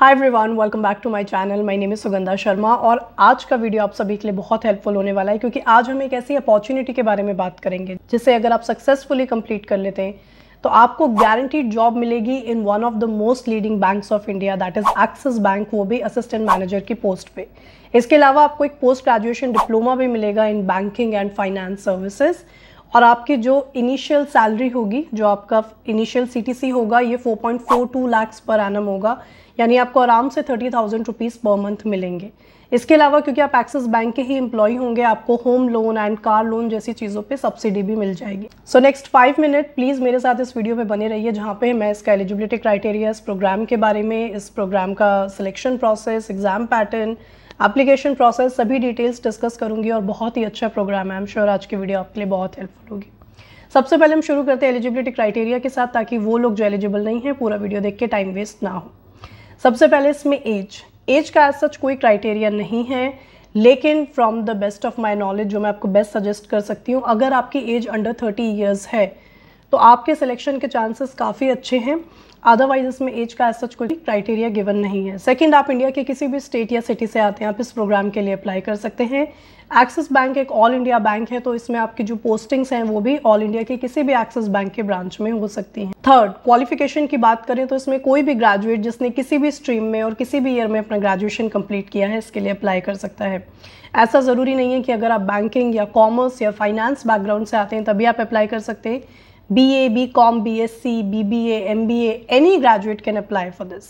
hi everyone welcome back to my channel my name is Sugandha Sharma और आज का video आप सभी के लिए बहुत हेल्पफुल होने वाला है क्योंकि आज हम एक ऐसी अपॉर्चुनिटी के बारे में बात करेंगे जिसे अगर आप सक्सेसफुली कंप्लीट कर लेते हैं तो आपको गारंटीड जॉब मिलेगी in one of the most leading bank of India that is Axis bank वो भी असिस्टेंट मैनेजर की पोस्ट पे इसके अलावा आपको एक पोस्ट ग्रेजुएशन डिप्लोमा भी मिलेगा in banking and finance services और आपकी जो इनिशियल सैलरी होगी जो आपका इनिशियल सीटीसी होगा ये 4.42 लाख पर एनम होगा यानी आपको आराम से thirty thousand rupees per month मिलेंगे इसके अलावा क्योंकि आप एक्सिस बैंक के ही एम्प्लॉय होंगे आपको home loan and car loan जैसी चीज़ों पे सब्सिडी भी मिल जाएगी so next five minute please मेरे साथ इस वीडियो में बने रहिए जहाँ पे मैं इसका एलिजिबिलिटी क्राइटेरिया इस प्रोग्राम के बारे में इस प्रोग्राम का selection process exam pattern application process सभी डिटेल्स डिस्कस करूंगी और बहुत ही अच्छा प्रोग्राम है आई एम श्योर आज की वीडियो आपके लिए बहुत हेल्पफुल होगी सबसे पहले हम शुरू करते हैं एलिजिबिलिटी क्राइटेरिया के साथ ताकि वो लोग जो एलिजिबल नहीं है पूरा वीडियो देख के टाइम वेस्ट ना हो सबसे पहले इसमें एज एज का एज सच कोई क्राइटेरिया नहीं है लेकिन from the best of my knowledge जो मैं आपको बेस्ट सजेस्ट कर सकती हूँ अगर आपकी एज अंडर थर्टी ईयर्स है तो आपके सिलेक्शन के चांसेस काफ़ी अच्छे हैं अदरवाइज इसमें एज का ऐसा सच कोई क्राइटेरिया गिवन नहीं है सेकंड आप इंडिया के किसी भी स्टेट या सिटी से आते हैं आप इस प्रोग्राम के लिए अप्लाई कर सकते हैं एक्सिस बैंक एक ऑल इंडिया बैंक है तो इसमें आपकी जो पोस्टिंग्स हैं वो भी ऑल इंडिया के किसी भी एक्सिस बैंक के ब्रांच में हो सकती हैं थर्ड क्वालिफिकेशन की बात करें तो इसमें कोई भी ग्रेजुएट जिसने किसी भी स्ट्रीम में और किसी भी ईयर में अपना ग्रेजुएशन कंप्लीट किया है इसके लिए अप्लाई कर सकता है ऐसा ज़रूरी नहीं है कि अगर आप बैंकिंग या कॉमर्स या फाइनेंस बैकग्राउंड से आते हैं तभी आप अप्लाई कर सकते हैं BA, BCom, BSc, BBA, MBA, any graduate can apply for this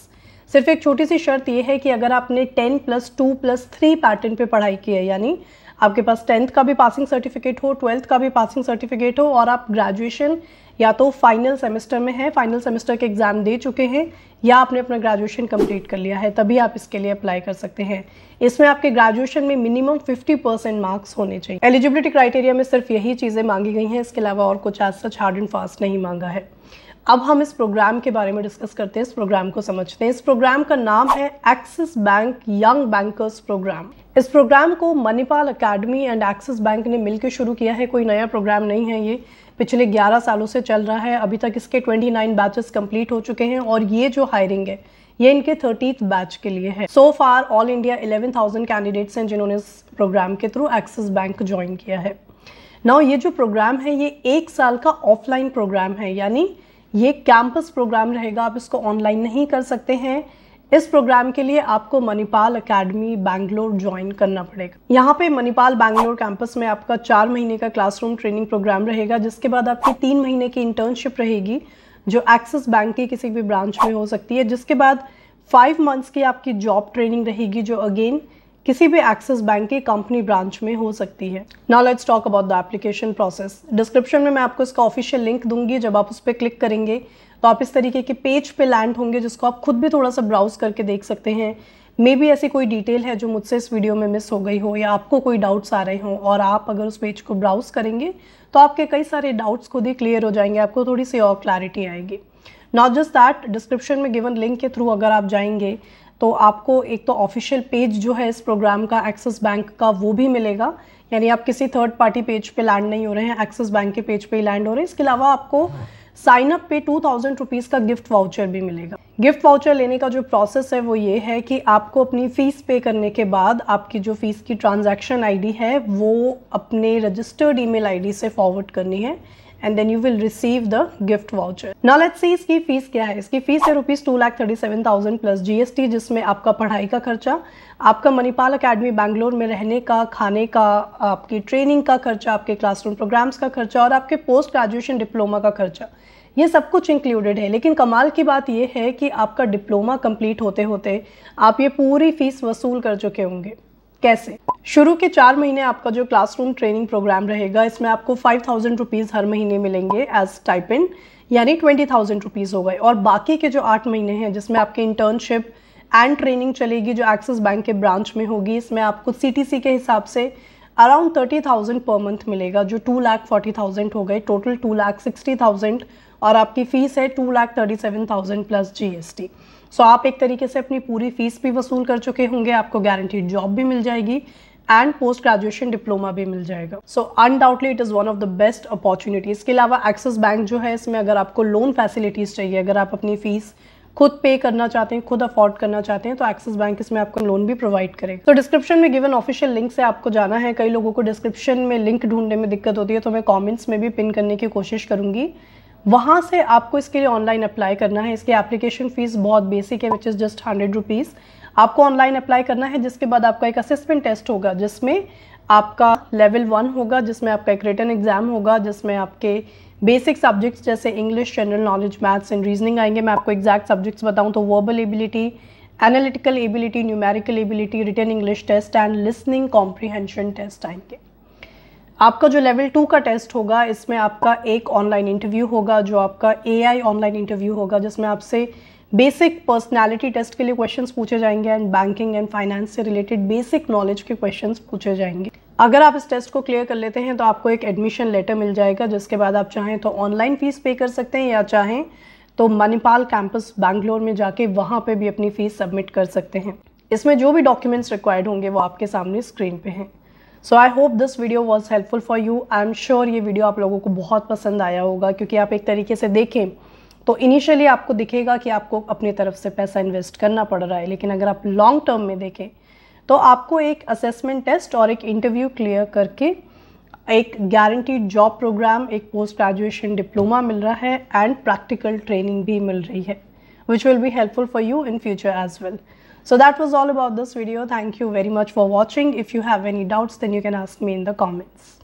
सिर्फ एक छोटी सी शर्त ये है कि अगर आपने ten plus two plus three pattern पे पढ़ाई की है यानी आपके पास टेंथ का भी पासिंग सर्टिफिकेट हो ट्वेल्थ का भी पासिंग सर्टिफिकेट हो और आप ग्रेजुएशन या तो फाइनल सेमेस्टर में है फाइनल सेमेस्टर के एग्ज़ाम दे चुके हैं या आपने अपना ग्रेजुएशन कंप्लीट कर लिया है तभी आप इसके लिए अप्लाई कर सकते हैं इसमें आपके ग्रेजुएशन में मिनिमम 50 परसेंट मार्क्स होने चाहिए एलिजिबिलिटी क्राइटेरिया में सिर्फ यही चीज़ें मांगी गई हैं इसके अलावा और कुछ आज सच हार्ड एंड फास्ट नहीं मांगा है अब हम इस प्रोग्राम के बारे में डिस्कस करते हैं इस प्रोग्राम को समझते हैं इस प्रोग्राम का नाम है Axis bank young bankers program इस प्रोग्राम को Manipal academy and Axis bank ने मिलकर शुरू किया है कोई नया प्रोग्राम नहीं है ये पिछले 11 सालों से चल रहा है अभी तक इसके 29 बैचेस कम्प्लीट हो चुके हैं और ये जो हायरिंग है ये इनके थर्टीथ बैच के लिए है so far all India thousand candidates हैं जिन्होंने इस प्रोग्राम के थ्रू एक्सिस बैंक ज्वाइन किया है नाउ ये जो प्रोग्राम है ये एक साल का ऑफलाइन प्रोग्राम है यानी ये कैंपस प्रोग्राम रहेगा आप इसको ऑनलाइन नहीं कर सकते हैं इस प्रोग्राम के लिए आपको मणिपाल एकेडमी बैंगलोर ज्वाइन करना पड़ेगा यहाँ पे मणिपाल बैंगलोर कैंपस में आपका चार महीने का क्लासरूम ट्रेनिंग प्रोग्राम रहेगा जिसके बाद आपकी तीन महीने की इंटर्नशिप रहेगी जो एक्सिस बैंक की किसी भी ब्रांच में हो सकती है जिसके बाद फाइव मंथ्स की आपकी जॉब ट्रेनिंग रहेगी जो अगेन किसी भी एक्सिस बैंक की कंपनी ब्रांच में हो सकती है now let's talk about the application process description में मैं आपको इसका ऑफिशियल लिंक दूंगी जब आप उस पर क्लिक करेंगे तो आप इस तरीके के पेज पे लैंड होंगे जिसको आप खुद भी थोड़ा सा ब्राउज करके देख सकते हैं मे भी ऐसी कोई डिटेल है जो मुझसे इस वीडियो में मिस हो गई हो या आपको कोई डाउट्स आ रहे हों और आप अगर उस पेज को ब्राउज करेंगे तो आपके कई सारे डाउट्स खुद ही क्लियर हो जाएंगे आपको थोड़ी सी और क्लैरिटी आएगी नॉट जस्ट दैट डिस्क्रिप्शन में गिवन लिंक के थ्रू अगर आप जाएंगे तो आपको एक तो ऑफिशियल पेज जो है इस प्रोग्राम का एक्सिस बैंक का वो भी मिलेगा यानी आप किसी थर्ड पार्टी पेज पे लैंड नहीं हो रहे हैं एक्सिस बैंक के पेज पे ही लैंड हो रहे हैं इसके अलावा आपको साइन अप पे टू थाउजेंड रुपीज़ का गिफ्ट वाउचर भी मिलेगा गिफ्ट वाउचर लेने का जो प्रोसेस है वो ये है कि आपको अपनी फ़ीस पे करने के बाद आपकी जो फ़ीस की ट्रांजैक्शन आईडी है वो अपने रजिस्टर्ड ईमेल आईडी से फॉरवर्ड करनी है and then you will receive the gift voucher now let's see इसकी फीस क्या है इसकी फीस है rupees two lakh thirty seven thousand plus GST जिसमें आपका पढ़ाई का खर्चा आपका मणिपाल अकेडमी बैंगलोर में रहने का खाने का आपकी ट्रेनिंग का खर्चा आपके क्लासरूम प्रोग्राम्स का खर्चा और आपके पोस्ट ग्रेजुएशन डिप्लोमा का खर्चा ये सब कुछ इंक्लूडेड है लेकिन कमाल की बात यह है कि आपका डिप्लोमा कंप्लीट होते होते आप ये पूरी फीस वसूल कर चुके होंगे कैसे शुरू के चार महीने आपका जो क्लासरूम ट्रेनिंग प्रोग्राम रहेगा इसमें आपको फाइव थाउजेंड रुपीज़ हर महीने मिलेंगे एज इन यानी ट्वेंटी थाउजेंड रुपीज़ हो गए और बाकी के जो आठ महीने हैं जिसमें आपके इंटर्नशिप एंड ट्रेनिंग चलेगी जो एक्सिस बैंक के ब्रांच में होगी इसमें आपको सी के हिसाब से around thirty thousand per month मिलेगा जो टू लाख फोर्टी थाउजेंड हो गए total two lakh sixty thousand और आपकी फ़ीस है two lakh thirty seven thousand plus GST so आप एक तरीके से अपनी पूरी फ़ीस भी वसूल कर चुके होंगे आपको गारंटीड जॉब भी मिल जाएगी एंड पोस्ट ग्रेजुएशन डिप्लोमा भी मिल जाएगा so undoubtedly it is one of the best opportunity इसके अलावा एक्सिस बैंक जो है इसमें अगर आपको लोन फैसिलिटीज़ चाहिए अगर आप अपनी फ़ीस खुद पे करना चाहते हैं खुद अफोर्ड करना चाहते हैं तो एक्सिस बैंक इसमें आपको लोन भी प्रोवाइड करेगा तो डिस्क्रिप्शन में गिवन ऑफिशियल लिंक से आपको जाना है कई लोगों को डिस्क्रिप्शन में लिंक ढूंढने में दिक्कत होती है तो मैं कॉमेंट्स में भी पिन करने की कोशिश करूंगी वहाँ से आपको इसके लिए ऑनलाइन अप्लाई करना है इसकी एप्लीकेशन फ़ीस बहुत बेसिक है which is just hundred rupees आपको ऑनलाइन अप्लाई करना है जिसके बाद आपका एक असेसमेंट टेस्ट होगा जिसमें आपका लेवल वन होगा जिसमें आपका एक रिटर्न एग्ज़ाम होगा जिसमें आपके बेसिक सब्जेक्ट्स जैसे English general knowledge maths and reasoning आएंगे मैं आपको एग्जैक्ट सब्जेक्ट्स बताऊँ तो verbal ability analytical ability numerical ability written English test and listening comprehension test आएंगे आपका जो लेवल टू का टेस्ट होगा इसमें आपका एक ऑनलाइन इंटरव्यू होगा जो आपका एआई ऑनलाइन इंटरव्यू होगा जिसमें आपसे बेसिक पर्सनालिटी टेस्ट के लिए क्वेश्चंस पूछे जाएंगे एंड बैंकिंग एंड फाइनेंस से रिलेटेड बेसिक नॉलेज के क्वेश्चंस पूछे जाएंगे अगर आप इस टेस्ट को क्लियर कर लेते हैं तो आपको एक एडमिशन लेटर मिल जाएगा जिसके बाद आप चाहें तो ऑनलाइन फ़ीस पे कर सकते हैं या चाहें तो मणिपाल कैंपस बैंगलोर में जाके वहाँ पर भी अपनी फ़ीस सबमिट कर सकते हैं इसमें जो भी डॉक्यूमेंट्स रिक्वायर्ड होंगे वो आपके सामने स्क्रीन पर हैं so I hope this video was helpful for you I am sure ये वीडियो आप लोगों को बहुत पसंद आया होगा क्योंकि आप एक तरीके से देखें तो इनिशियली आपको दिखेगा कि आपको अपनी तरफ से पैसा इन्वेस्ट करना पड़ रहा है लेकिन अगर आप लॉन्ग टर्म में देखें तो आपको एक असेसमेंट टेस्ट और एक इंटरव्यू क्लियर करके एक गारंटीड जॉब प्रोग्राम एक पोस्ट ग्रेजुएशन डिप्लोमा मिल रहा है एंड प्रैक्टिकल ट्रेनिंग भी मिल रही है which will be helpful for you in future as well so that was all about this video thank you very much for watching if you have any doubts then you can ask me in the comments